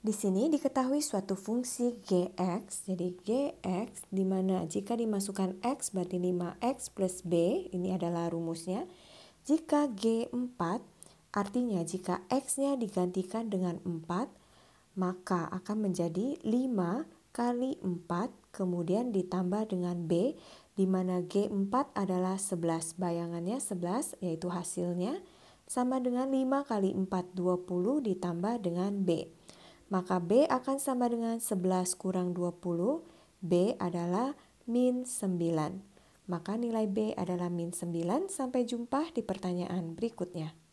Di sini diketahui suatu fungsi gx, jadi gx di mana jika dimasukkan x berarti 5x plus b, ini adalah rumusnya. Jika g4, artinya jika x-nya digantikan dengan 4, maka akan menjadi 5 kali 4 kemudian ditambah dengan b, di mana g4 adalah 11, bayangannya 11 yaitu hasilnya, sama dengan 5 kali 4, 20 ditambah dengan b. Maka B akan sama dengan 11 kurang 20. B adalah min 9. Maka nilai B adalah min 9. Sampai jumpa di pertanyaan berikutnya.